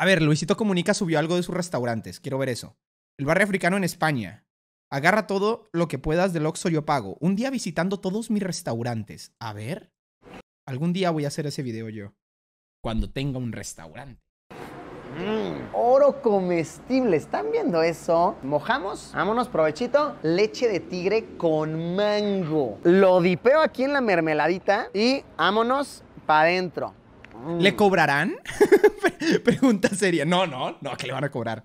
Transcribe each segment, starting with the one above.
A ver, Luisito Comunica subió algo de sus restaurantes. Quiero ver eso. El barrio africano en España. Agarra todo lo que puedas del Oxxo yo pago. Un día visitando todos mis restaurantes. A ver. Algún día voy a hacer ese video yo. Cuando tenga un restaurante. Mm. oro comestible, ¿están viendo eso? Mojamos, vámonos, provechito. Leche de tigre con mango. Lo dipeo aquí en la mermeladita y vámonos para adentro. Mm. ¿Le cobrarán? Pregunta seria. No, no, no, que le van a cobrar.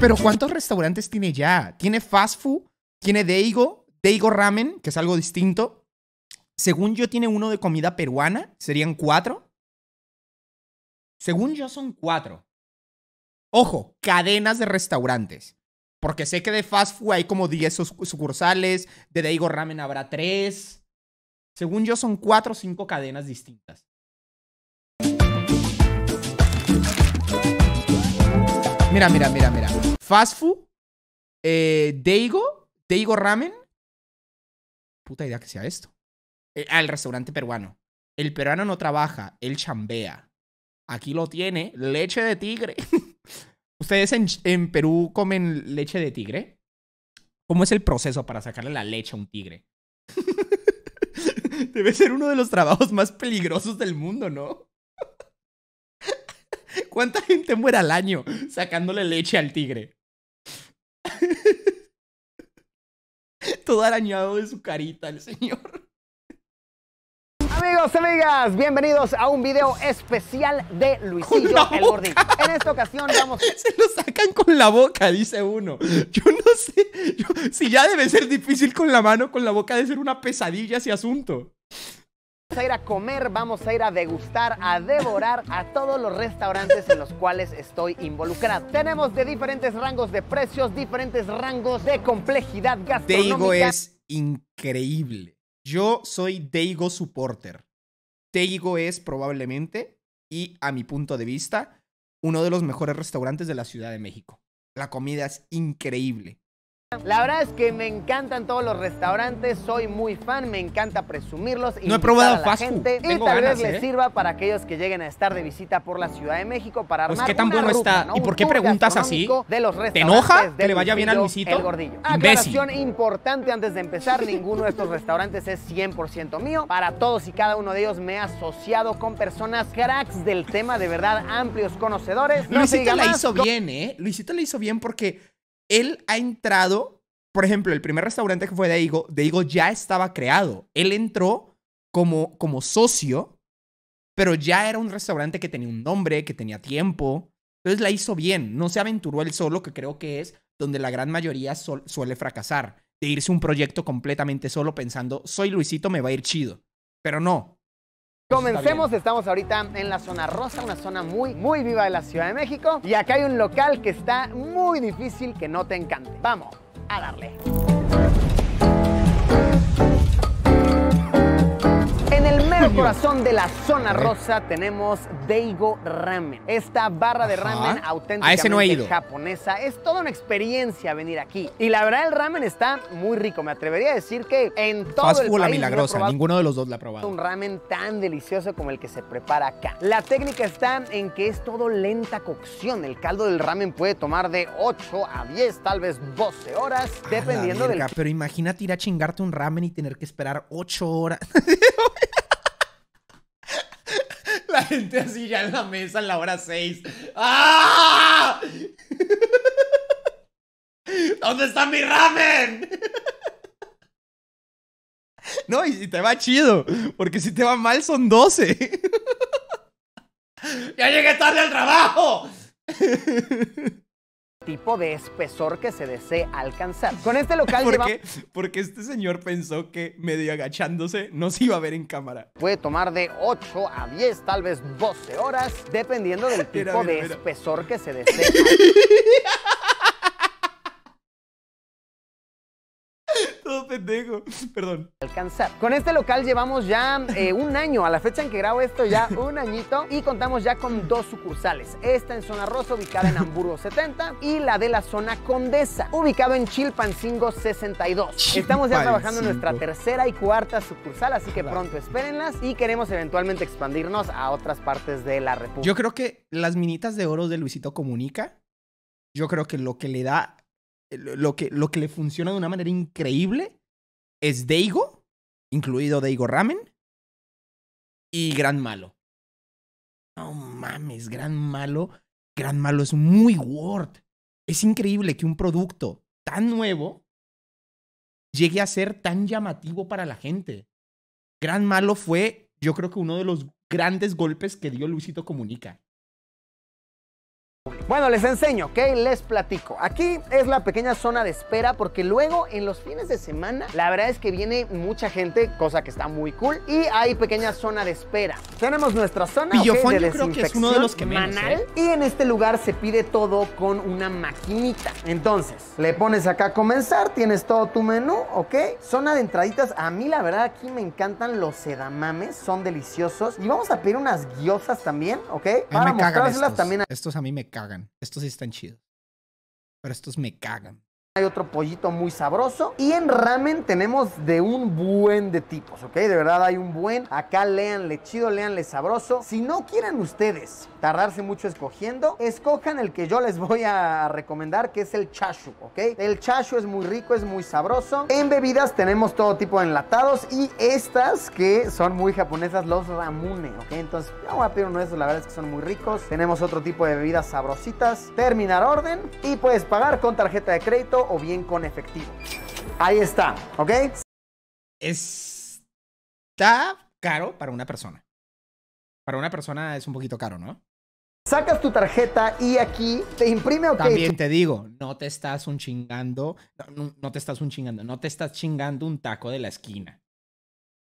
Pero ¿cuántos restaurantes tiene ya? Tiene fast food, tiene deigo? ¿Deigo Ramen, que es algo distinto. Según yo tiene uno de comida peruana, serían cuatro. Según yo son cuatro. Ojo, cadenas de restaurantes. Porque sé que de fast food hay como 10 sucursales, de Daigo Ramen habrá 3. Según yo son 4 o 5 cadenas distintas. Mira, mira, mira, mira. Fast food, eh, Daigo, Daigo Ramen. Puta idea que sea esto. Eh, al ah, restaurante peruano. El peruano no trabaja, él chambea. Aquí lo tiene, leche de tigre. ¿Ustedes en, Perú comen leche de tigre? ¿Cómo es el proceso para sacarle la leche a un tigre? Debe ser uno de los trabajos más peligrosos del mundo, ¿no? ¿Cuánta gente muere al año sacándole leche al tigre? Todo arañado de su carita el señor. Amigos, amigas, bienvenidos a un video especial de Luisillo el Gordi. En esta ocasión vamos... Se lo sacan con la boca, dice uno. Yo no sé, si ya debe ser difícil con la mano, con la boca debe ser una pesadilla ese asunto. Vamos a ir a comer, vamos a ir a degustar, a devorar a todos los restaurantes en los cuales estoy involucrado. Tenemos de diferentes rangos de precios, diferentes rangos de complejidad gastronómica. Digo es increíble. Yo soy Deigo supporter. Teigo es probablemente, y a mi punto de vista, uno de los mejores restaurantes de la Ciudad de México. La comida es increíble. La verdad es que me encantan todos los restaurantes, soy muy fan, me encanta presumirlos. No he probado a gente, y tal vez les ¿eh? sirva para aquellos que lleguen a estar de visita por la Ciudad de México para pues, armar Pues qué tan bueno está. ¿Y por qué preguntas así? De los ¿Te enoja que le vaya bien a Luisito? El Aclaración importante antes de empezar, ninguno de estos restaurantes es 100% mío. Para todos y cada uno de ellos me he asociado con personas cracks del tema, de verdad, amplios conocedores. No Luisito la hizo bien, ¿eh? Luisito la hizo bien porque él ha entrado, por ejemplo, el primer restaurante que fue de Igo, de ya estaba creado. Él entró como, como socio, pero ya era un restaurante que tenía un nombre, que tenía tiempo. Entonces la hizo bien, no se aventuró él solo, que creo que es donde la gran mayoría suele fracasar, de irse un proyecto completamente solo pensando, soy Luisito, me va a ir chido. Pero no, Comencemos, estamos ahorita en la zona rosa, una zona muy, muy viva de la Ciudad de México. Y acá hay un local que está muy difícil que no te encante. Vamos a darle en el corazón de la zona rosa tenemos Daigo Ramen. Esta barra de ramen auténtica japonesa. Es toda una experiencia venir aquí. Y la verdad, el ramen está muy rico. Me atrevería a decir que en todo el país... la milagrosa. Ninguno de los dos la ha probado. Un ramen tan delicioso como el que se prepara acá. La técnica está en que es todo lenta cocción. El caldo del ramen puede tomar de 8 a 10, tal vez 12 horas, dependiendo del... Pero imagínate ir a chingarte un ramen y tener que esperar 8 horas. La gente así ya en la mesa a la hora 6. ¡Ah! ¿Dónde está mi ramen? No, y, si te va chido, porque si te va mal son 12. ¡Ya llegué tarde al trabajo! tipo de espesor que se desee alcanzar. Con este local ¿Por qué? Porque este señor pensó que medio agachándose no se iba a ver en cámara. Puede tomar de 8 a 10, tal vez 12 horas, dependiendo del tipo de espesor que se desee. pendejo. Perdón. Alcanzar. Con este local llevamos ya eh, un año, a la fecha en que grabo esto, ya un añito, y contamos ya con dos sucursales. Esta en Zona Rosa, ubicada en Hamburgo 70, y la de la Zona Condesa, ubicado en Chilpancingo 62. Estamos ya trabajando en nuestra tercera y cuarta sucursal, así que pronto espérenlas y queremos eventualmente expandirnos a otras partes de la República. Yo creo que las minitas de oro de Luisito Comunica, yo creo que lo que le da lo que, lo que le funciona de una manera increíble es Deigo, incluido Deigo Ramen, y Gran Malo. No mames, Gran Malo. Gran Malo es muy Word. Es increíble que un producto tan nuevo llegue a ser tan llamativo para la gente. Gran Malo fue, yo creo que uno de los grandes golpes que dio Luisito Comunica. Bueno, les enseño, ¿ok? Les platico. Aquí es la pequeña zona de espera porque luego en los fines de semana la verdad es que viene mucha gente, cosa que está muy cool, y hay pequeña zona de espera. Tenemos nuestra zona de creo que es uno de los que menos, ¿eh? y en este lugar se pide todo con una maquinita. Entonces, le pones acá a comenzar, tienes todo tu menú, ¿ok? Zona de entraditas, a mí la verdad aquí me encantan los edamames, son deliciosos. Y vamos a pedir unas guiosas también, ¿ok? Para mostrárselas también. A... Estos a mí me cagan. Estos sí están chidos. Pero estos me cagan. Hay otro pollito muy sabroso. Y en ramen tenemos de un buen de tipos, ¿ok? De verdad hay un buen. Acá leanle chido, leanle sabroso. Si no quieren ustedes tardarse mucho escogiendo, escojan el que yo les voy a recomendar, que es el chashu, ¿ok? El chashu es muy rico, es muy sabroso. En bebidas tenemos todo tipo de enlatados y estas que son muy japonesas, los ramune, ¿ok? Entonces, yo voy a pedir uno de esos, la verdad es que son muy ricos. Tenemos otro tipo de bebidas sabrositas. Terminar orden y puedes pagar con tarjeta de crédito o bien con efectivo. Ahí está, ¿ok? Está caro para una persona. Para una persona es un poquito caro, ¿no? Sacas tu tarjeta y aquí te imprime, También te digo, no te estás un chingando, no te estás un chingando, no te estás chingando un taco de la esquina.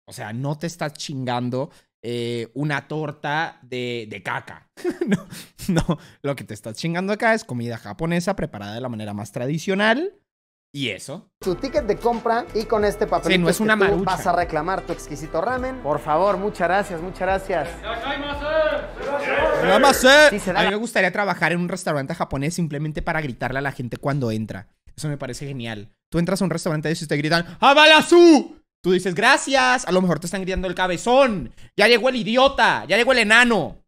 O sea, no te estás chingando eh, una torta de, caca. no, lo que te estás chingando acá es comida japonesa preparada de la manera más tradicional. ¿Y eso? Tu ticket de compra y con este papel no es una vas a reclamar tu exquisito ramen. Por favor, muchas gracias, muchas gracias. Eh. a mí me gustaría trabajar en un restaurante japonés simplemente para gritarle a la gente cuando entra. Eso me parece genial. Tú entras a un restaurante y te gritan ¡Abalazú! Tú dices, gracias. A lo mejor te están gritando el cabezón. Ya llegó el idiota. Ya llegó el enano.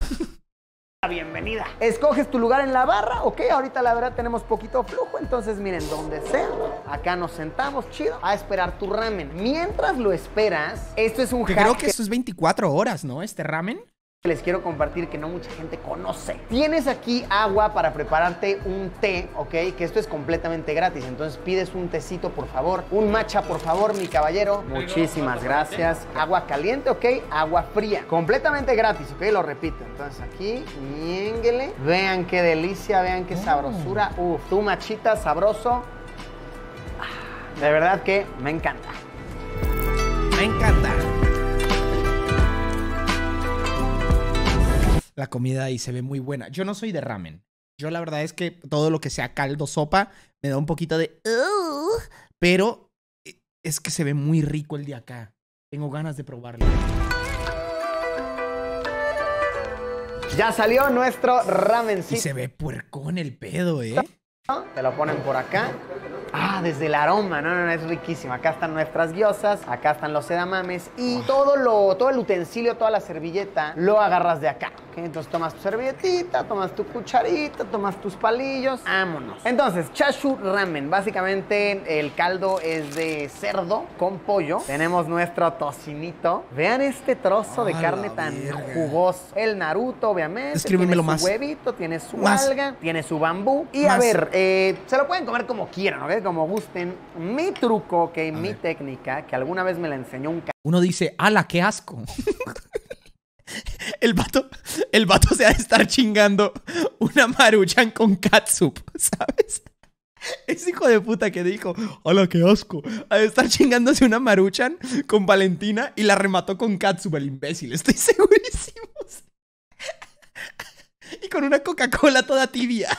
Bienvenida. ¿Escoges tu lugar en la barra? Ok, ahorita la verdad tenemos poquito flujo, entonces miren, donde sea, acá nos sentamos, chido, a esperar tu ramen. Mientras lo esperas, esto es un hack Creo que esto es 24 horas, ¿no? Este ramen les quiero compartir que no mucha gente conoce. Tienes aquí agua para prepararte un té, ¿ok? Que esto es completamente gratis. Entonces pides un tecito, por favor. Un matcha, por favor, mi caballero. Muchísimas gracias. Agua caliente, ¿ok? Agua fría. Completamente gratis, ¿ok? Lo repito. Entonces aquí, miénguele. Vean qué delicia, vean qué sabrosura. Uf, tu machita sabroso. Ah, de verdad que me encanta. Me encanta. la comida y se ve muy buena. Yo no soy de ramen. Yo la verdad es que todo lo que sea caldo, sopa, me da un poquito de... Pero eh, es que se ve muy rico el de acá. Tengo ganas de probarlo. Ya salió nuestro ramencito. Y se ve puercón el pedo, ¿eh? Te lo ponen por acá. Ah, desde el aroma, no, no, no, es riquísimo. Acá están nuestras guiosas, acá están los edamames y todo lo, todo el utensilio, toda la servilleta, lo agarras de acá. Entonces tomas tu servilletita, tomas tu cucharita, tomas tus palillos, vámonos. Entonces, chashu ramen, básicamente el caldo es de cerdo con pollo. Tenemos nuestro tocinito. Vean este trozo de carne tan jugoso. El Naruto, obviamente. Tiene su huevito, tiene su alga, tiene su bambú. Y a ver, eh, se lo pueden comer como quieran, ¿ok? como gusten, mi truco, que mi técnica, que alguna vez me la enseñó un... Uno dice, ala, qué asco. el vato, el vato se ha de estar chingando una maruchan con catsup, ¿sabes? Ese hijo de puta que dijo, hola, qué asco. de estar chingándose una maruchan con Valentina y la remató con katsu el imbécil. Estoy segurísimo. y con una Coca-Cola toda tibia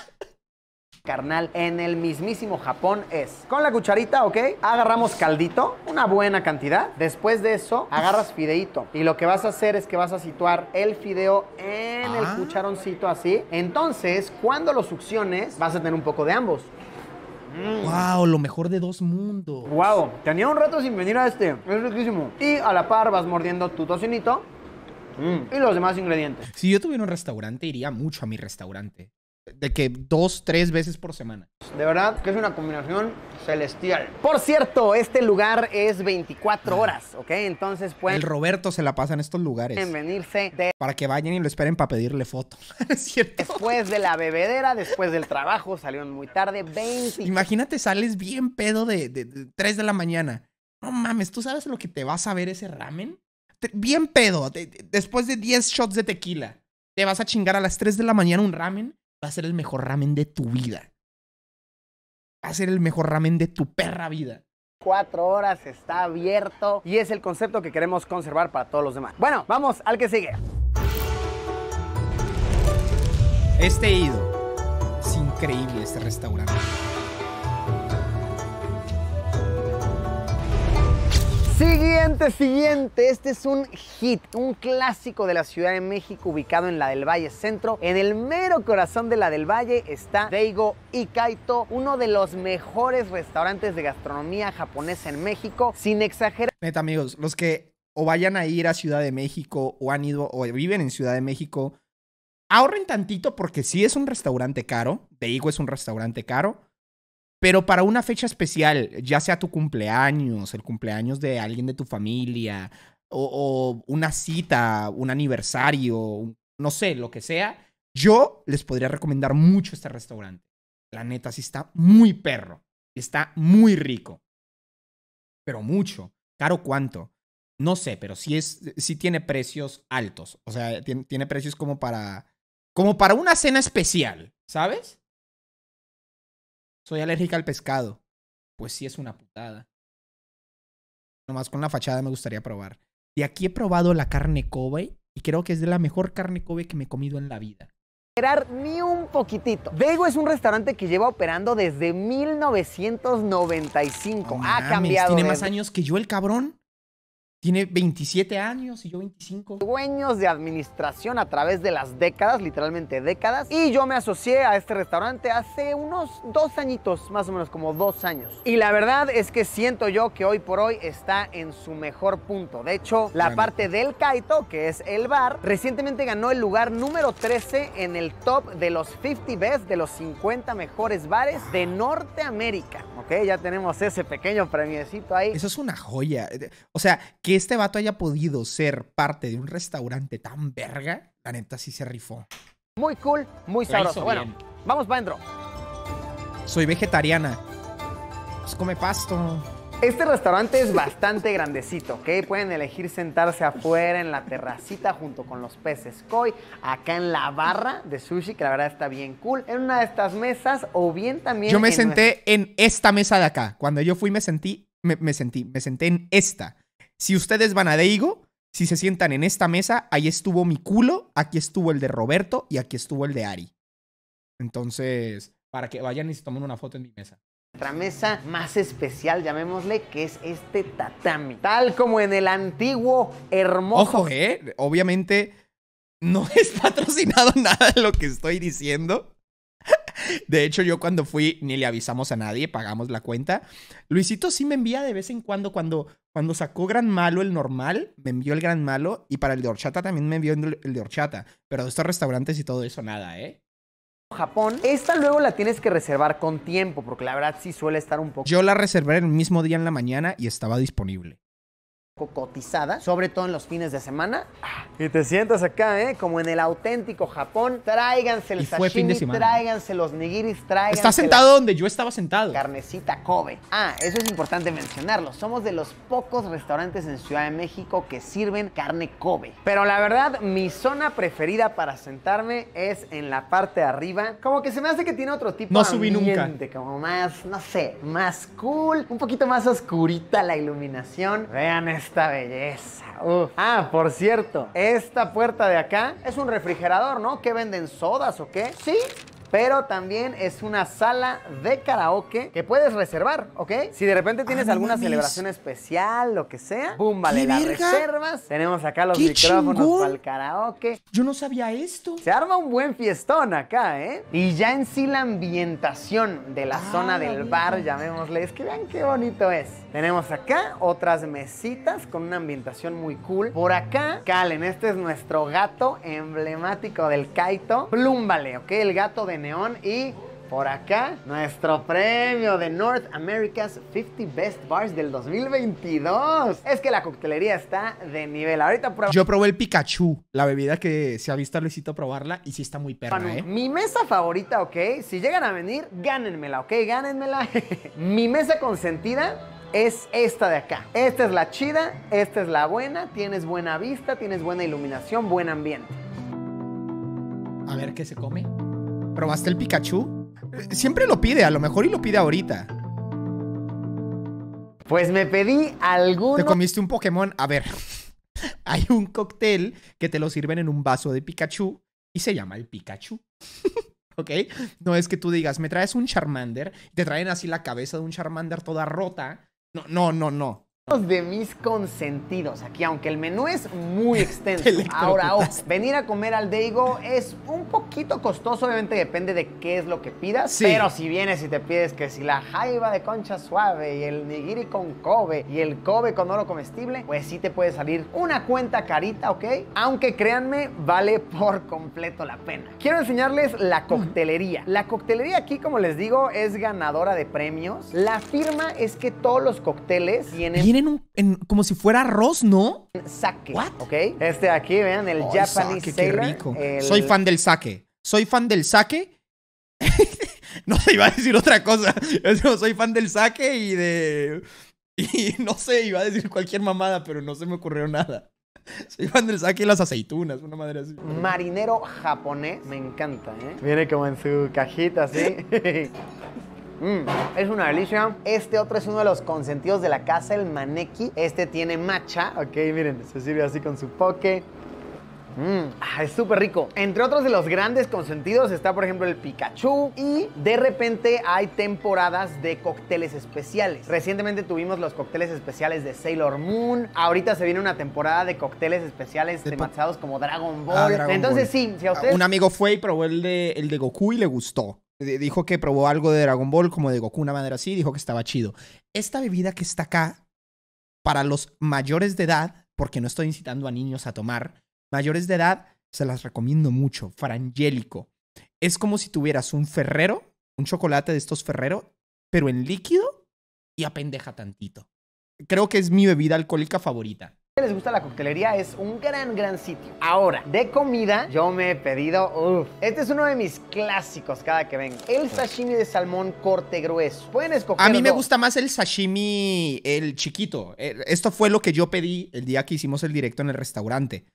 carnal, en el mismísimo Japón es con la cucharita, ¿ok? Agarramos caldito, una buena cantidad. Después de eso, agarras fideito. Y lo que vas a hacer es que vas a situar el fideo en el ah. cucharoncito así. Entonces, cuando lo succiones, vas a tener un poco de ambos. ¡Wow! Mm. Lo mejor de dos mundos. ¡Wow! Tenía un rato sin venir a este. Es riquísimo. Y a la par vas mordiendo tu tocinito. Mm, y los demás ingredientes. Si yo tuviera un restaurante, iría mucho a mi restaurante de que dos, tres veces por semana. De verdad que es una combinación celestial. Por cierto, este lugar es 24 horas, ¿ok? Entonces pues El Roberto se la pasa en estos lugares. Para que vayan y lo esperen para pedirle foto, Después de la bebedera, después del trabajo, salieron muy tarde, Imagínate, sales bien pedo de, 3 de la mañana. No mames, ¿tú sabes lo que te vas a ver ese ramen? bien pedo, después de 10 shots de tequila, te vas a chingar a las 3 de la mañana un ramen va a ser el mejor ramen de tu vida. Va a ser el mejor ramen de tu perra vida. Cuatro horas está abierto y es el concepto que queremos conservar para todos los demás. Bueno, vamos al que sigue. Este ido. Es increíble este restaurante. Siguiente, siguiente. Este es un hit, un clásico de la Ciudad de México ubicado en la del Valle Centro. En el mero corazón de la del Valle está Daigo Ikaito, uno de los mejores restaurantes de gastronomía japonesa en México, sin exagerar. Neta, amigos, los que o vayan a ir a Ciudad de México o han ido o viven en Ciudad de México, ahorren tantito porque sí es un restaurante caro. Deigo es un restaurante caro pero para una fecha especial, ya sea tu cumpleaños, el cumpleaños de alguien de tu familia, o, una cita, un aniversario, no sé, lo que sea, yo les podría recomendar mucho este restaurante. La neta, sí está muy perro. Está muy rico. Pero mucho. ¿Caro cuánto? No sé, pero sí, es, sí tiene precios altos. O sea, tiene, tiene precios como para, como para una cena especial, ¿sabes? soy alérgica al pescado. Pues sí es una putada. Nomás con la fachada me gustaría probar. De aquí he probado la carne Kobe y creo que es de la mejor carne Kobe que me he comido en la vida ni un poquitito. Vego es un restaurante que lleva operando desde 1995. ha cambiado. Tiene más años que yo el cabrón tiene 27 años y yo 25. Dueños de administración a través de las décadas, literalmente décadas. Y yo me asocié a este restaurante hace unos dos añitos, más o menos como dos años. Y la verdad es que siento yo que hoy por hoy está en su mejor punto. De hecho, la parte del Kaito, que es el bar, recientemente ganó el lugar número 13 en el top de los 50 best, de los 50 mejores bares de Norteamérica. Ok, ya tenemos ese pequeño premiecito ahí. Eso es una joya. O sea, que este vato haya podido ser parte de un restaurante tan verga, la neta sí se rifó. Muy cool, muy sabroso. Bueno, vamos para adentro. Soy vegetariana. Pues come pasto. Este restaurante es bastante grandecito, ¿ok? Pueden elegir sentarse afuera en la terracita junto con los peces koi, acá en la barra de sushi, que la verdad está bien cool, en una de estas mesas o bien también... Yo me senté en esta mesa de acá. Cuando yo fui me sentí, me sentí, me senté en esta. Si ustedes van a Deigo, si se sientan en esta mesa, ahí estuvo mi culo, aquí estuvo el de Roberto y aquí estuvo el de Ari. Entonces, para que vayan y se tomen una foto en mi mesa. Otra mesa más especial, llamémosle, que es este tatami. Tal como en el antiguo, hermoso. Ojo, eh. Obviamente no es patrocinado nada lo que estoy diciendo. De hecho, yo cuando fui ni le avisamos a nadie, pagamos la cuenta. Luisito sí me envía de vez en cuando, cuando, cuando sacó Gran Malo el normal, me envió el Gran Malo y para el de horchata también me envió el de horchata. Pero de estos restaurantes y todo eso, nada, ¿eh? Japón, esta luego la tienes que reservar con tiempo, porque la verdad sí suele estar un poco... Yo la reservé el mismo día en la mañana y estaba disponible cotizada, sobre todo en los fines de semana. Y te sientas acá, ¿eh? Como en el auténtico Japón. Tráiganse el sashimi, tráiganse los nigiris, tráiganse... Está sentado donde yo estaba sentado. Carnecita Kobe. Ah, eso es importante mencionarlo. Somos de los pocos restaurantes en Ciudad de México que sirven carne Kobe. Pero la verdad, mi zona preferida para sentarme es en la parte de arriba. Como que se me hace que tiene otro tipo de ambiente. Como más, no sé, más cool. Un poquito más oscurita la iluminación. Vean esto esta belleza. Ah, por cierto, esta puerta de acá es un refrigerador, ¿no? ¿Que venden sodas o qué? Sí, pero también es una sala de karaoke que puedes reservar, ¿ok? Si de repente tienes ah, alguna celebración especial, lo que sea, boom, vale, reservas. Tenemos acá los micrófonos para el karaoke. Yo no sabía esto. Se arma un buen fiestón acá, ¿eh? Y ya en sí la ambientación de la ah, zona del bar, llamémosle, es que vean qué bonito es. Tenemos acá otras mesitas con una ambientación muy cool. Por acá, Calen, este es nuestro gato emblemático del Kaito, Plúmbale, ¿ok? El gato de neón y por acá nuestro premio de North America's 50 Best Bars del 2022. Es que la coctelería está de nivel. Ahorita Yo probé el Pikachu, la bebida que se ha visto a probarla y sí está muy perra, ¿eh? Mi mesa favorita, ¿ok? Si llegan a venir, gánenmela, ¿ok? Gánenmela. mi mesa consentida es esta de acá. Esta es la chida, esta es la buena, tienes buena vista, tienes buena iluminación, buen ambiente. A ver qué se come. ¿Probaste el Pikachu? Eh, siempre lo pide, a lo mejor y lo pide ahorita. Pues me pedí algún. Te comiste un Pokémon. A ver, hay un cóctel que te lo sirven en un vaso de Pikachu y se llama el Pikachu. ¿Ok? No es que tú digas, me traes un Charmander, te traen así la cabeza de un Charmander toda rota. No, no, no, no de mis consentidos aquí, aunque el menú es muy extenso. Ahora, oh, venir a comer al Deigo es un poquito costoso, obviamente depende de qué es lo que pidas, pero si vienes y te pides que si la jaiba de concha suave y el nigiri con Kobe y el Kobe con oro comestible, pues sí te puede salir una cuenta carita, ¿ok? Aunque créanme, vale por completo la pena. Quiero enseñarles la coctelería. La coctelería aquí, como les digo, es ganadora de premios. La firma es que todos los cócteles tienen como si fuera arroz, ¿no? Sake. What? Ok. Este aquí, vean, el Japanese Soy fan del sake. Soy fan del sake. no se iba a decir otra cosa. soy fan del sake y de. Y no sé, iba a decir cualquier mamada, pero no se me ocurrió nada. Soy fan del sake y las aceitunas, una madre así. Marinero japonés, me encanta, ¿eh? Viene como en su cajita, así. Mm, es una delicia. Este otro es uno de los consentidos de la casa, el maneki. Este tiene matcha. Ok, miren, se sirve así con su poke. Mmm, es súper rico. Entre otros de los grandes consentidos está, por ejemplo, el Pikachu. Y de repente hay temporadas de cócteles especiales. Recientemente tuvimos los cócteles especiales de Sailor Moon. Ahorita se viene una temporada de cócteles especiales De tematizados como Dragon ah, Ball. Entonces, sí, si a ah, ustedes. Un amigo fue y probó el de, el de Goku y le gustó. Dijo que probó algo de Dragon Ball, como de Goku, una manera así, dijo que estaba chido. Esta bebida que está acá, para los mayores de edad, porque no estoy incitando a niños a tomar, mayores de edad, se las recomiendo mucho, frangélico. Es como si tuvieras un ferrero, un chocolate de estos ferrero, pero en líquido y a pendeja tantito. Creo que es mi bebida alcohólica favorita les gusta la coctelería es un gran, gran sitio. Ahora, de comida, yo me he pedido, este es uno de mis clásicos cada que vengo. El sashimi de salmón corte grueso. Pueden escoger. A mí me gusta más el sashimi, el chiquito. Eh, esto fue lo que yo pedí el día que hicimos el directo en el restaurante.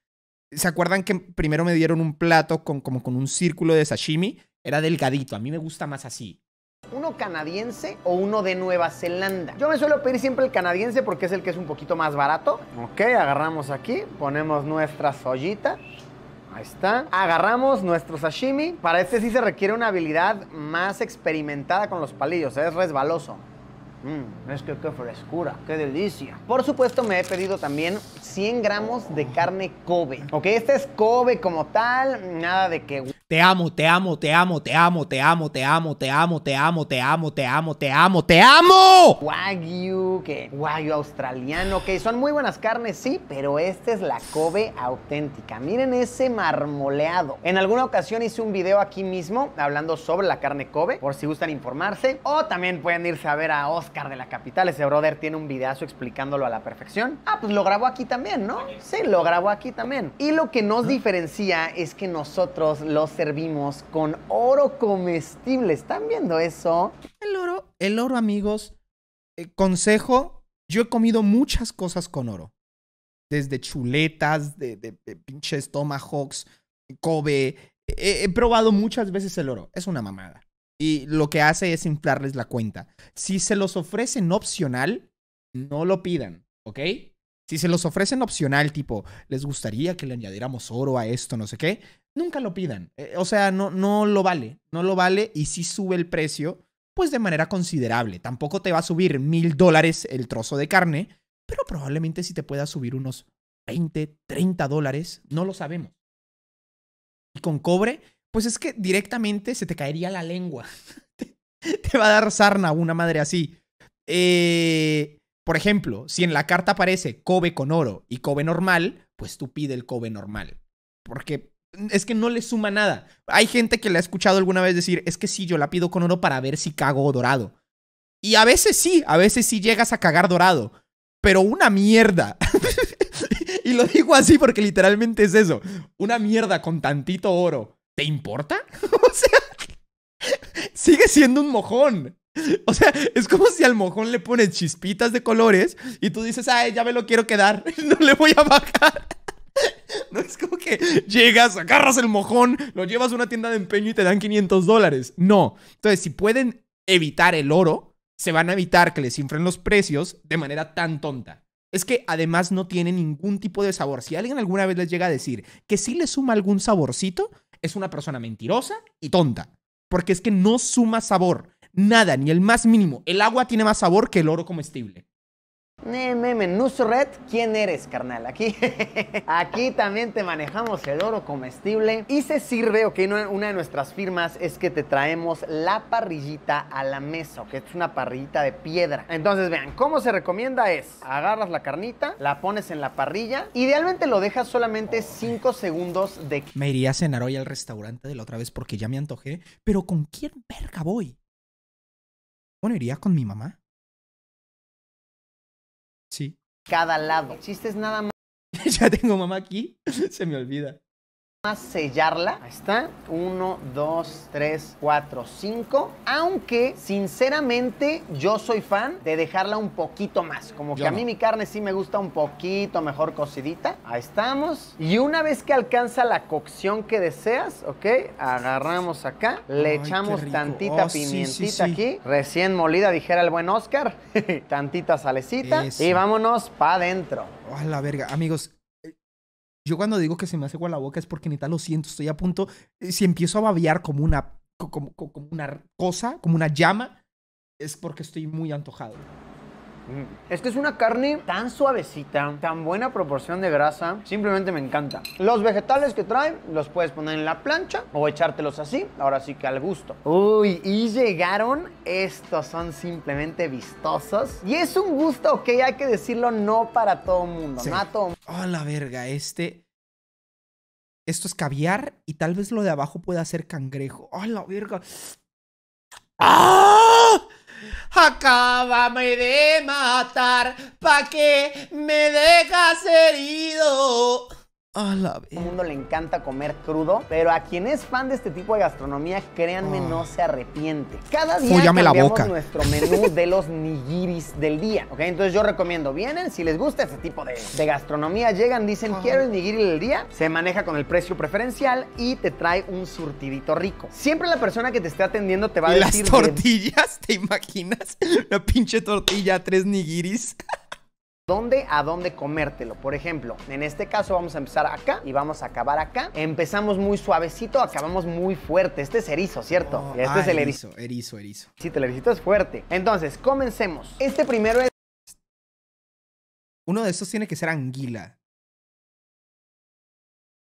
¿Se acuerdan que primero me dieron un plato con, como con un círculo de sashimi? Era delgadito, a mí me gusta más así. ¿Uno canadiense o uno de Nueva Zelanda? Yo me suelo pedir siempre el canadiense porque es el que es un poquito más barato. Ok, agarramos aquí, ponemos nuestra sollita. Ahí está. Agarramos nuestro sashimi. Para este sí se requiere una habilidad más experimentada con los palillos. ¿eh? Es resbaloso. Mmm, es que qué frescura, qué delicia. Por supuesto, me he pedido también 100 gramos de carne Kobe. Ok, este es Kobe como tal, nada de que te amo, te amo, te amo, te amo, te amo, te amo, te amo, te amo, te amo, te amo, te amo, te amo. Wagyu, que Wagyu australiano, que son muy buenas carnes, sí, pero esta es la Kobe auténtica. Miren ese marmoleado. En alguna ocasión hice un video aquí mismo hablando sobre la carne Kobe, por si gustan informarse. O también pueden irse a ver a Oscar de la Capital. Ese brother tiene un videazo explicándolo a la perfección. Ah, pues lo grabó aquí también, ¿no? Sí, lo grabó aquí también. Y lo que nos diferencia es que nosotros los servimos con oro comestible. ¿Están viendo eso? El oro, el oro, amigos, eh, consejo, yo he comido muchas cosas con oro. Desde chuletas, de, pinches tomahawks, Kobe. he probado muchas veces el oro. Es una mamada. Y lo que hace es inflarles la cuenta. Si se los ofrecen opcional, no lo pidan, ¿ok? Si se los ofrecen opcional, tipo, les gustaría que le añadiéramos oro a esto, no sé qué, nunca lo pidan. Eh, o sea, no, no lo vale, no lo vale y si sube el precio, pues de manera considerable. Tampoco te va a subir mil dólares el trozo de carne, pero probablemente si te pueda subir unos 20, 30 dólares, no lo sabemos. Y con cobre, pues es que directamente se te caería la lengua. te, te va a dar sarna una madre así. Eh, por ejemplo, si en la carta aparece Kobe con oro y Kobe normal, pues tú pide el Kobe normal. Porque es que no le suma nada. Hay gente que le ha escuchado alguna vez decir, es que sí, yo la pido con oro para ver si cago dorado. Y a veces sí, a veces sí llegas a cagar dorado. Pero una mierda. y lo digo así porque literalmente es eso. Una mierda con tantito oro. ¿Te importa? o sea, sigue siendo un mojón. O sea, es como si al mojón le pones chispitas de colores y tú dices, ay, ya me lo quiero quedar, no le voy a bajar. No es como que llegas, agarras el mojón, lo llevas a una tienda de empeño y te dan 500 dólares. No. Entonces, si pueden evitar el oro, se van a evitar que les infren los precios de manera tan tonta. Es que además no tiene ningún tipo de sabor. Si alguien alguna vez les llega a decir que sí le suma algún saborcito, es una persona mentirosa y tonta. Porque es que no suma sabor Nada, ni el más mínimo. El agua tiene más sabor que el oro comestible. Meme, meme, red ¿quién eres, carnal? Aquí, aquí también te manejamos el oro comestible. Y se sirve, ok, una de nuestras firmas es que te traemos la parrillita a la mesa, Que es una parrillita de piedra. Entonces, vean, ¿cómo se recomienda es? Agarras la carnita, la pones en la parrilla, idealmente lo dejas solamente 5 segundos de... Me iría a cenar hoy al restaurante de la otra vez porque ya me antojé, pero ¿con quién verga voy? ¿Ponerías con mi mamá. Sí. Cada lado. es nada más. ya tengo mamá aquí. Se me olvida a sellarla. Ahí está. uno, dos, tres, cuatro, cinco. Aunque, sinceramente, yo soy fan de dejarla un poquito más. Como que a mí mi carne sí me gusta un poquito mejor cocidita. Ahí estamos. Y una vez que alcanza la cocción que deseas, ¿ok? Agarramos acá, le echamos tantita oh, pimientita aquí. Recién molida, dijera el buen Oscar. tantita salecita. Y vámonos para adentro. A la verga. Amigos, yo cuando digo que se me hace agua la boca es porque neta lo siento, estoy a punto. Eh, si empiezo a babear como una, como una cosa, como una llama, es porque estoy muy antojado. Mm. Es que es una carne tan suavecita, tan buena proporción de grasa, simplemente me encanta. Los vegetales que trae los puedes poner en la plancha o echártelos así, ahora sí que al gusto. Uy, y llegaron, estos son simplemente vistosos. Y es un gusto, que hay que decirlo, no para todo mundo, Oh, la verga, este... Esto es caviar y tal vez lo de abajo pueda ser cangrejo. ¡Oh, la verga! ¡Ah! Acábame de matar, pa' que me dejas herido. A Todo el mundo le encanta comer crudo, pero a quien es fan de este tipo de gastronomía, créanme, ah. no se arrepiente. Cada día cambiamos nuestro menú de los nigiris del día, ¿ok? Entonces yo recomiendo, vienen, si les gusta este tipo de, gastronomía, llegan, dicen, quiero el nigiri del día, se maneja con el precio preferencial y te trae un surtidito rico. Siempre la persona que te esté atendiendo te va a decir... Las tortillas, ¿te imaginas? Una pinche tortilla, tres nigiris. dónde a dónde comértelo. Por ejemplo, en este caso vamos a empezar acá y vamos a acabar acá. Empezamos muy suavecito, acabamos muy fuerte. Este es erizo, ¿cierto? Oh, este es ah, el erizo. Erizo, erizo. Sí, el erizo es fuerte. Entonces, comencemos. Este primero es... Uno de estos tiene que ser anguila.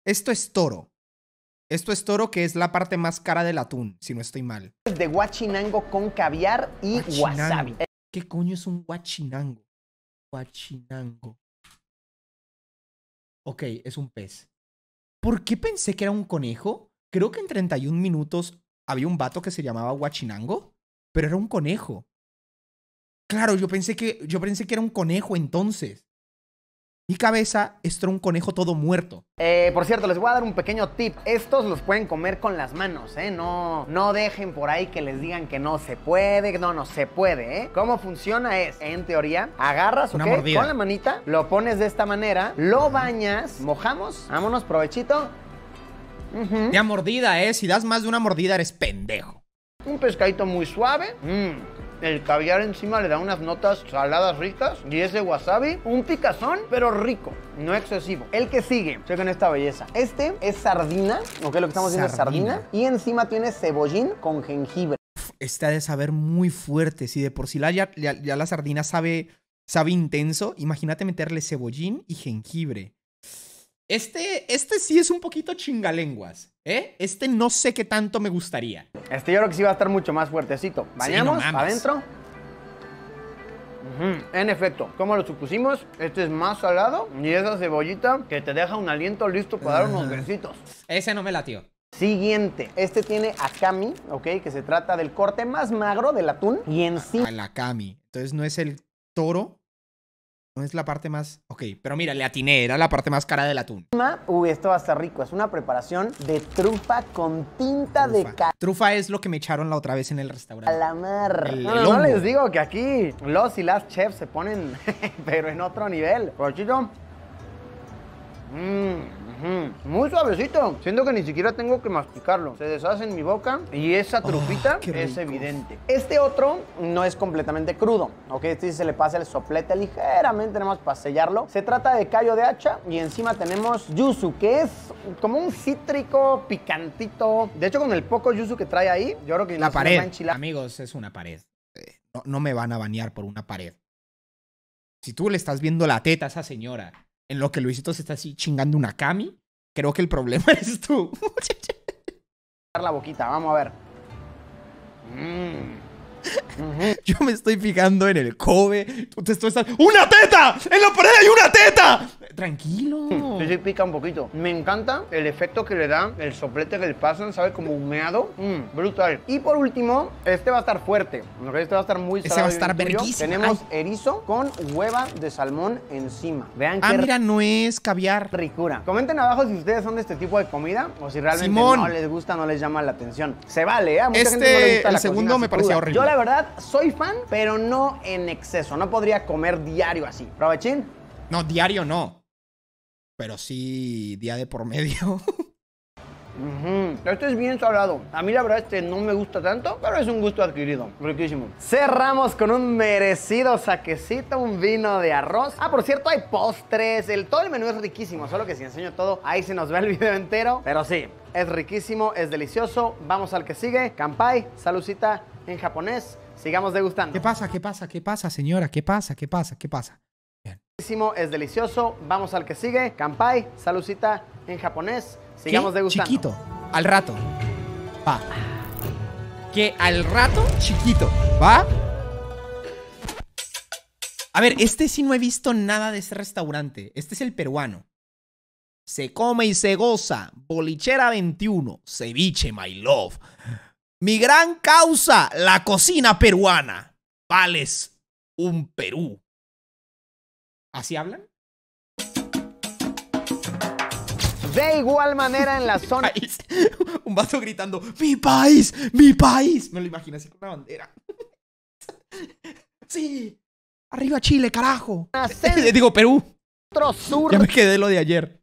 Esto es toro. Esto es toro, que es la parte más cara del atún, si no estoy mal. De guachinango con caviar y wasabi. ¿Qué coño es un guachinango? Huachinango. Ok, es un pez. ¿Por qué pensé que era un conejo? Creo que en 31 minutos había un vato que se llamaba Huachinango, pero era un conejo. Claro, yo pensé que, yo pensé que era un conejo entonces. Mi cabeza es un conejo todo muerto. Eh, por cierto, les voy a dar un pequeño tip. Estos los pueden comer con las manos, ¿eh? No, no dejen por ahí que les digan que no se puede. No, no se puede, ¿eh? ¿Cómo funciona es? En teoría, agarras, Una Con la manita, lo pones de esta manera, lo bañas, mojamos, vámonos, provechito. Uh Ya mordida, ¿eh? Si das más de una mordida, eres pendejo. Un pescadito muy suave. Mmm. El caviar encima le da unas notas saladas ricas. Y ese wasabi, un picazón, pero rico, no excesivo. El que sigue, con esta belleza. Este es sardina, ok, lo que estamos diciendo? es sardina. Y encima tiene cebollín con jengibre. Está de saber muy fuerte. Si de por sí la, ya la sardina sabe, sabe intenso, imagínate meterle cebollín y jengibre. Este, este sí es un poquito chingalenguas, ¿eh? Este no sé qué tanto me gustaría. Este yo creo que sí va a estar mucho más fuertecito. Vayamos adentro. En efecto, como lo supusimos, este es más salado y esa cebollita que te deja un aliento listo para dar unos ah. besitos. Ese no me latió. Siguiente, este tiene akami, ¿ok? Que se trata del corte más magro del atún y encima sí... El akami, entonces no es el toro, es la parte más. Ok, pero mira, le atiné, era la parte más cara del atún. Uy, esto va a estar rico. Es una preparación de trufa con tinta de cal. Trufa es lo que me echaron la otra vez en el restaurante. ¡A la no, no, les digo que aquí los y las chefs se ponen, pero en otro nivel. Mmm muy suavecito. Siento que ni siquiera tengo que masticarlo. Se deshace en mi boca y esa oh, trufita es evidente. Este otro no es completamente crudo, ¿ok? Este se le pasa el soplete ligeramente, tenemos para sellarlo. Se trata de callo de hacha y encima tenemos yuzu, que es como un cítrico picantito. De hecho, con el poco yuzu que trae ahí, yo creo que... La pared, amigos, es una pared. Eh, no, no me van a bañar por una pared. Si tú le estás viendo la teta a esa señora en lo que Luisito se está así chingando una cami. Creo que el problema es tú. la boquita, vamos a ver. Mm. Yo me estoy fijando en el Kobe. Tú estás... ¡Una teta! ¡En la pared hay una teta! Tranquilo. Hmm, sí, sí pica un poquito. Me encanta el efecto que le da el soplete que le pasan, ¿sabes? Como humeado. Hmm, brutal. Y por último, este va a estar fuerte. Este va a estar muy salado. Este va a estar verguísimo. Tenemos erizo con hueva de salmón encima. Vean ah, mira, no es caviar. Ricura. Comenten abajo si ustedes son de este tipo de comida o si realmente no les gusta, no les llama la atención. Se vale, ¿eh? este, el segundo me parecía horrible. Yo la verdad soy fan, pero no en exceso. No podría comer diario así. Chin? No, diario no pero sí día de por medio. Este es bien salado. A mí la verdad este no me gusta tanto, pero es un gusto adquirido. Riquísimo. Cerramos con un merecido saquecito, un vino de arroz. Ah, por cierto, hay postres. El, todo el menú es riquísimo, solo que si enseño todo, ahí se nos ve el video entero. Pero sí, es riquísimo, es delicioso. Vamos al que sigue. Kampai, salucita en japonés. Sigamos degustando. ¿Qué pasa? ¿Qué pasa? ¿Qué pasa, señora? ¿Qué pasa? ¿Qué pasa? ¿Qué pasa? es delicioso. Vamos al que sigue. Kampai, salucita en japonés. Sigamos de degustando. Chiquito, al rato. Va. Que al rato, chiquito. Va. A ver, este sí no he visto nada de ese restaurante. Este es el peruano. Se come y se goza. Bolichera 21. Ceviche, my love. Mi gran causa, la cocina peruana. Vales un Perú. ¿Así hablan? De igual manera en la zona. Un vaso gritando: ¡Mi país! ¡Mi país! Me lo imaginas, así con una bandera. ¡Sí! ¡Arriba Chile, carajo! Digo Perú. Sur. Ya me quedé lo de ayer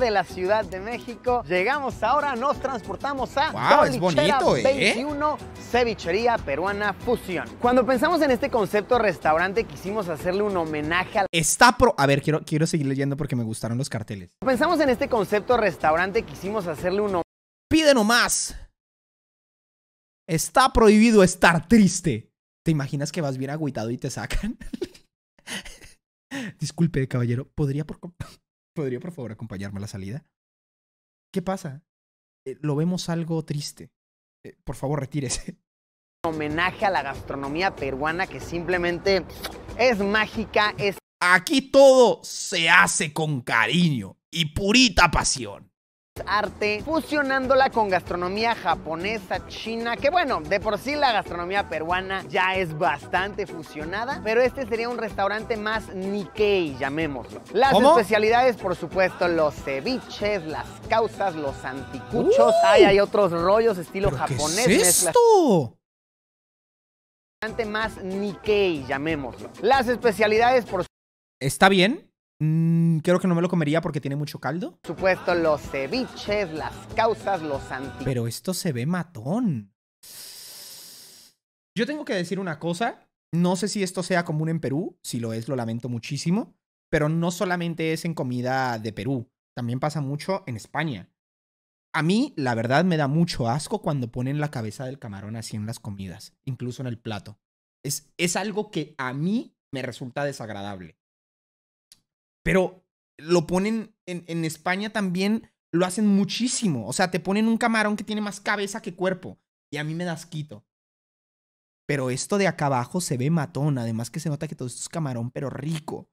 de la Ciudad de México. Llegamos ahora, nos transportamos a wow, es ¿eh? Cevichería Peruana Fusión. Cuando pensamos en este concepto restaurante, quisimos hacerle un homenaje a... Está pro... A ver, quiero, quiero seguir leyendo porque me gustaron los carteles. Pensamos en este concepto restaurante, quisimos hacerle un... Pide nomás. Está prohibido estar triste. ¿Te imaginas que vas bien agüitado y te sacan? Disculpe, caballero, ¿podría por... ¿Podría por favor acompañarme a la salida? ¿Qué pasa? Eh, lo vemos algo triste. Eh, por favor, retírese. Homenaje a la gastronomía peruana que simplemente es mágica. Es... Aquí todo se hace con cariño y purita pasión arte, fusionándola con gastronomía japonesa, china, que bueno, de por sí la gastronomía peruana ya es bastante fusionada, pero este sería un restaurante más Nikkei, llamémoslo. Las especialidades, por supuesto, los ceviches, las causas, los anticuchos, hay, otros rollos estilo japonés. ¿Qué es esto? Más Nikkei, llamémoslo. Las especialidades, por ¿Está bien? Mm, creo que no me lo comería porque tiene mucho caldo. supuesto, los ceviches, las causas, los anti. Pero esto se ve matón. Yo tengo que decir una cosa. No sé si esto sea común en Perú. Si lo es, lo lamento muchísimo. Pero no solamente es en comida de Perú. También pasa mucho en España. A mí, la verdad, me da mucho asco cuando ponen la cabeza del camarón así en las comidas, incluso en el plato. Es, es algo que a mí me resulta desagradable. Pero lo ponen en, España también, lo hacen muchísimo. O sea, te ponen un camarón que tiene más cabeza que cuerpo. Y a mí me das quito. Pero esto de acá abajo se ve matón. Además que se nota que todo esto es camarón, pero rico.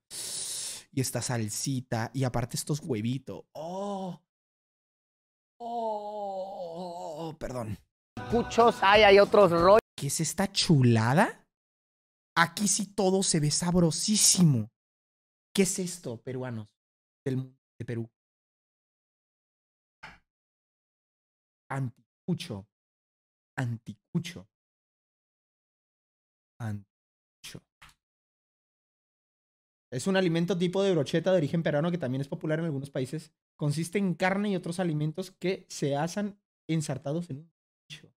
Y esta salsita. Y aparte estos huevitos. ¡Oh! ¡Oh! Perdón. hay, hay otros rollos. ¿Qué es esta chulada? Aquí sí todo se ve sabrosísimo. ¿Qué es esto, peruanos del de Perú? Anticucho. Anticucho. Anticucho. Es un alimento tipo de brocheta de origen peruano que también es popular en algunos países. Consiste en carne y otros alimentos que se asan ensartados en un cucho.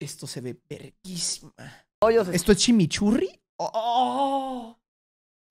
Esto se ve verguísima. ¿Esto es chimichurri? ¡Oh!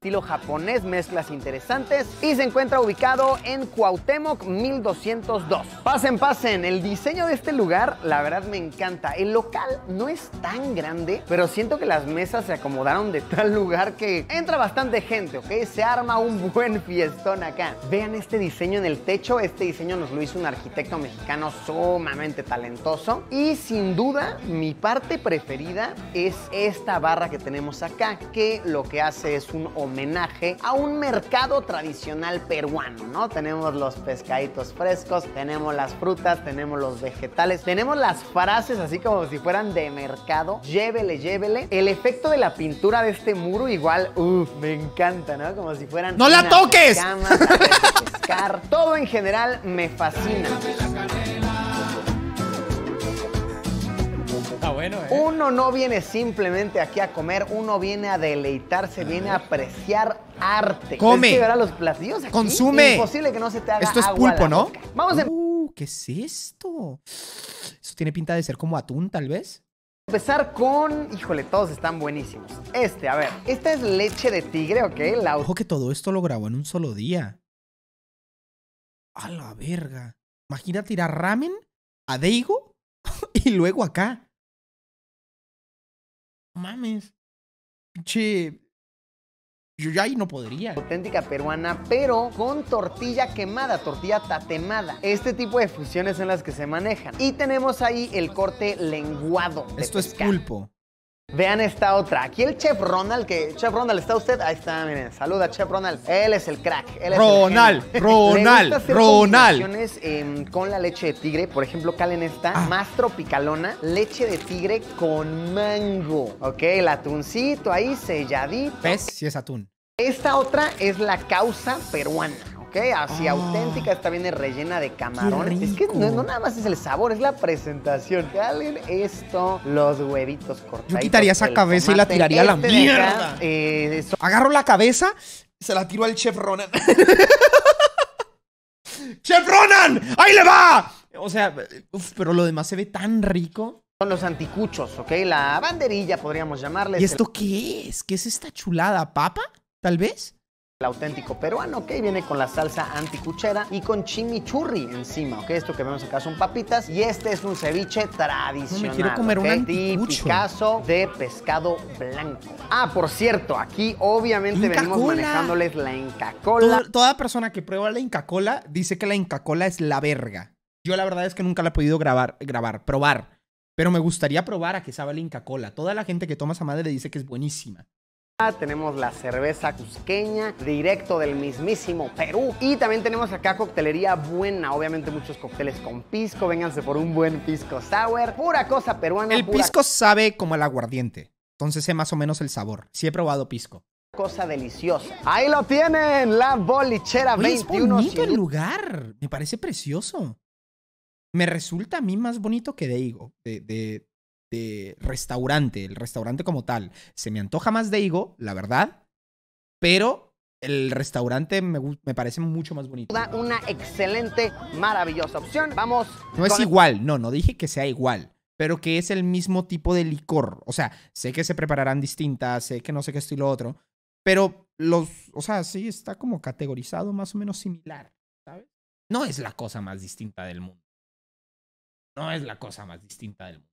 estilo japonés, mezclas interesantes y se encuentra ubicado en Cuauhtémoc 1202. Pasen, pasen, el diseño de este lugar la verdad me encanta. El local no es tan grande, pero siento que las mesas se acomodaron de tal lugar que entra bastante gente, ¿ok? Se arma un buen fiestón acá. Vean este diseño en el techo, este diseño nos lo hizo un arquitecto mexicano sumamente talentoso y sin duda mi parte preferida es esta barra que tenemos acá, que lo que hace es un homenaje a un mercado tradicional peruano, ¿no? Tenemos los pescaditos frescos, tenemos las frutas, tenemos los vegetales, tenemos las frases así como si fueran de mercado. Llévele, llévele. El efecto de la pintura de este muro igual, uff, me encanta, ¿no? Como si fueran... ¡No la toques! Todo en general me fascina bueno, ¿eh? Uno no viene simplemente aquí a comer, uno viene a deleitarse, viene a apreciar arte. Come. Consume. Es Consume. Imposible que no se te haga Esto es pulpo, ¿no? Vamos a... Em- uh, ¿qué es esto? Esto tiene pinta de ser como atún, tal vez. Empezar con, híjole, todos están buenísimos. Este, a ver, esta es leche de tigre, ¿ok? La... Ojo que todo esto lo grabó en un solo día. A la verga. Imagínate ir ramen, a Deigo y luego acá mames. Pinche. Yo ya ahí no podría. Auténtica peruana, pero con tortilla quemada, tortilla tatemada. Este tipo de fusiones en las que se manejan. Y tenemos ahí el corte lenguado. Esto es pulpo. Vean esta otra. Aquí el Chef Ronald, que Chef Ronald, ¿está usted? Ahí está, miren. Saluda, Chef Ronald. Él es el crack. Él Ronald, Ronald, Ronald. Em, con la leche de tigre, por ejemplo, calen esta, ah. más tropicalona, leche de tigre con mango. Ok, el atuncito ahí selladito. ¿Ves? sí es atún. Esta otra es la causa peruana. Ok, así auténtica. Esta viene rellena de ah, camarones. Es que no, nada más es el sabor, es la presentación. alguien esto, los huevitos cortados. Yo quitaría esa cabeza y la tiraría a la este mierda. Eh, Agarro la cabeza, se la tiro al chef Ronan. ¡Chef Ronan! ¡Ahí le va! O sea, pero lo demás se ve tan rico. Son los anticuchos, ¿ok? La banderilla podríamos llamarle. ¿Y esto qué es? ¿Qué es esta chulada? ¿Papa? ¿Tal vez? El auténtico peruano, ok, viene con la salsa anticuchera y con chimichurri encima, ok, esto que vemos acá son papitas y este es un ceviche tradicional. quiero comer de pescado blanco. Ah, por cierto, aquí obviamente venimos manejándoles la Inca Cola. Toda, persona que prueba la Inca Cola dice que la Inca Cola es la verga. Yo la verdad es que nunca la he podido grabar, grabar, probar. Pero me gustaría probar a que sabe la Inca Cola. Toda la gente que toma esa madre le dice que es buenísima tenemos la cerveza cusqueña, directo del mismísimo Perú. Y también tenemos acá coctelería buena, obviamente muchos cócteles con pisco, vénganse por un buen pisco sour, pura cosa peruana. El pisco sabe como el aguardiente, entonces sé más o menos el sabor. Sí he probado pisco. Cosa deliciosa. Ahí lo tienen, la bolichera Oye, el lugar, me parece precioso. Me resulta a mí más bonito que Deigo, de, de, de este, restaurante, el restaurante como tal. Se me antoja más de higo, la verdad, pero el restaurante me, me parece mucho más bonito. Una excelente, maravillosa opción. Vamos. No es igual, no, no dije que sea igual, pero que es el mismo tipo de licor. O sea, sé que se prepararán distintas, sé que no sé qué esto lo otro, pero los, o sea, sí está como categorizado más o menos similar, ¿sabes? No es la cosa más distinta del mundo. No es la cosa más distinta del mundo.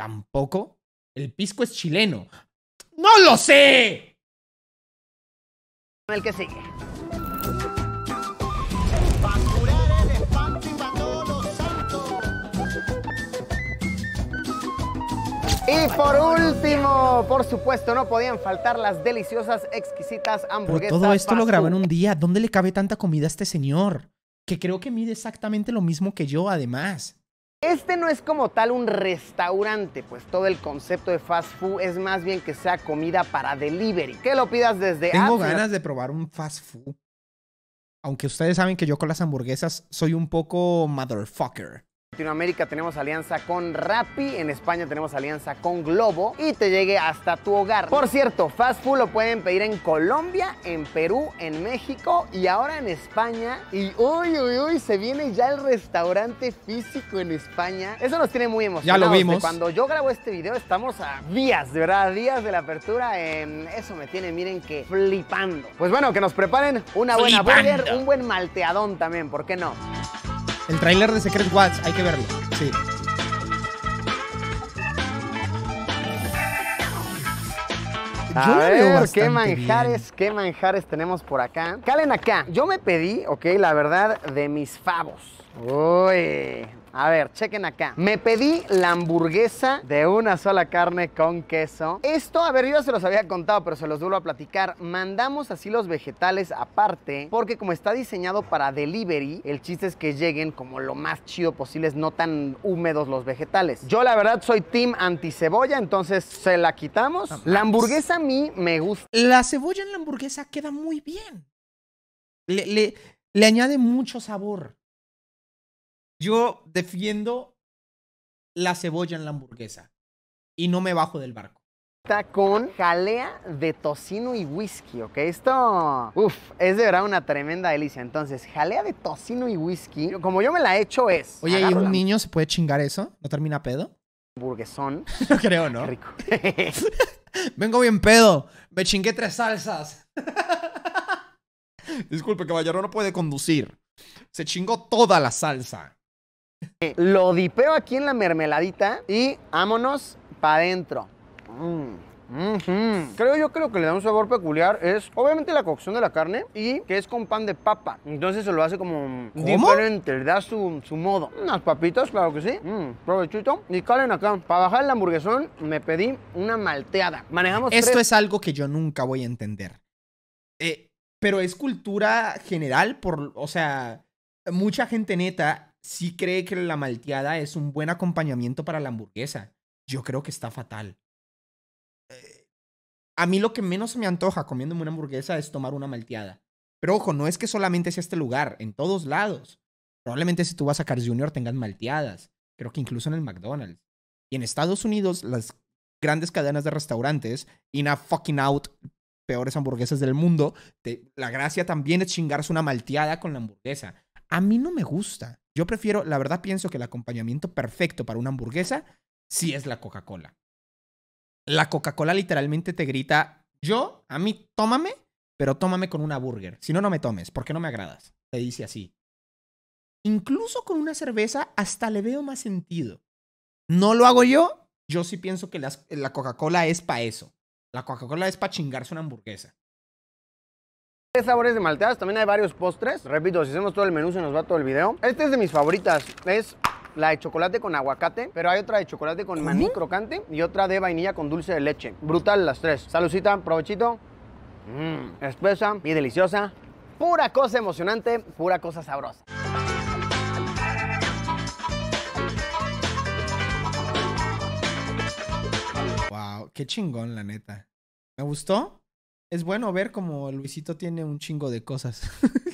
¿Tampoco? El pisco es chileno. ¡No lo sé! El que sigue. Y por último, por supuesto, no podían faltar las deliciosas, exquisitas hamburguesas. todo esto lo grabó en un día. ¿Dónde le cabe tanta comida a este señor? Que creo que mide exactamente lo mismo que yo, además. Este no es como tal un restaurante, pues todo el concepto de fast food es más bien que sea comida para delivery. Que lo pidas desde Tengo ganas de probar un fast food. Aunque ustedes saben que yo con las hamburguesas soy un poco motherfucker. Latinoamérica tenemos alianza con Rappi, en España tenemos alianza con Globo y te llegue hasta tu hogar. Por cierto, Fast Food lo pueden pedir en Colombia, en Perú, en México y ahora en España. Y hoy, uy, uy, se viene ya el restaurante físico en España. Eso nos tiene muy emocionados. Ya lo vimos. Cuando yo grabo este video estamos a días, de verdad, días de la apertura. eso me tiene, miren que flipando. Pues bueno, que nos preparen una buena burger, un buen malteadón también, ¿por qué no? El tráiler de Secret Wats, hay que verlo. Sí. A ver, qué manjares, qué manjares tenemos por acá. Calen acá. Yo me pedí, ok, la verdad, de mis favos. Uy, a ver, chequen acá. Me pedí la hamburguesa de una sola carne con queso. Esto, a ver, yo ya se los había contado, pero se los vuelvo a platicar. Mandamos así los vegetales aparte, porque como está diseñado para delivery, el chiste es que lleguen como lo más chido posible, no tan húmedos los vegetales. Yo la verdad soy team anti cebolla, entonces se la quitamos. la hamburguesa a mí me gusta. La cebolla en la hamburguesa queda muy bien. le añade mucho sabor. Yo defiendo la cebolla en la hamburguesa y no me bajo del barco. Está con jalea de tocino y whisky, ¿ok? Esto, Uf, es de verdad una tremenda delicia. Entonces, jalea de tocino y whisky, como yo me la he hecho es... Oye, ¿y un niño se puede chingar eso? ¿No termina pedo? Burguesón. creo, ¿no? Rico. Vengo bien pedo, me chingué tres salsas. Disculpe, caballero, no puede conducir. Se chingó toda la salsa. Lo dipeo aquí en la mermeladita y vámonos para adentro. Mm, creo yo que lo que le da un sabor peculiar es obviamente la cocción de la carne y que es con pan de papa. Entonces se lo hace como diferente, le da su, modo. Unas papitas, claro que sí. Mm. provechito. Y calen acá. Para bajar el hamburguesón me pedí una malteada. Manejamos. Esto es algo que yo nunca voy a entender. Eh, pero es cultura general por, o sea, mucha gente neta sí cree que la malteada es un buen acompañamiento para la hamburguesa. Yo creo que está fatal. Eh, a mí lo que menos me antoja comiéndome una hamburguesa es tomar una malteada. Pero ojo, no es que solamente sea este lugar, en todos lados. Probablemente si tú vas a Cars Junior tengan malteadas. Creo que incluso en el McDonald's. Y en Estados Unidos, las grandes cadenas de restaurantes, In a Fucking Out, peores hamburguesas del mundo, la gracia también es chingarse una malteada con la hamburguesa. A mí no me gusta. Yo prefiero, la verdad pienso que el acompañamiento perfecto para una hamburguesa sí es la Coca-Cola. La Coca-Cola literalmente te grita, yo, a mí, tómame, pero tómame con una burger. Si no, no me tomes, porque no me agradas. Te dice así. Incluso con una cerveza hasta le veo más sentido. No lo hago yo, yo sí pienso que la Coca-Cola es para eso. La Coca-Cola es para chingarse una hamburguesa de sabores de malteadas, también hay varios postres. Repito, si hacemos todo el menú se nos va todo el video. Este es de mis favoritas, es la de chocolate con aguacate, pero hay otra de chocolate con maní crocante y otra de vainilla con dulce de leche. Brutal las tres. Salucita, provechito. Mm, espesa y deliciosa. Pura cosa emocionante, pura cosa sabrosa. Wow, qué chingón, la neta. ¿Me gustó? es bueno ver como Luisito tiene un chingo de cosas.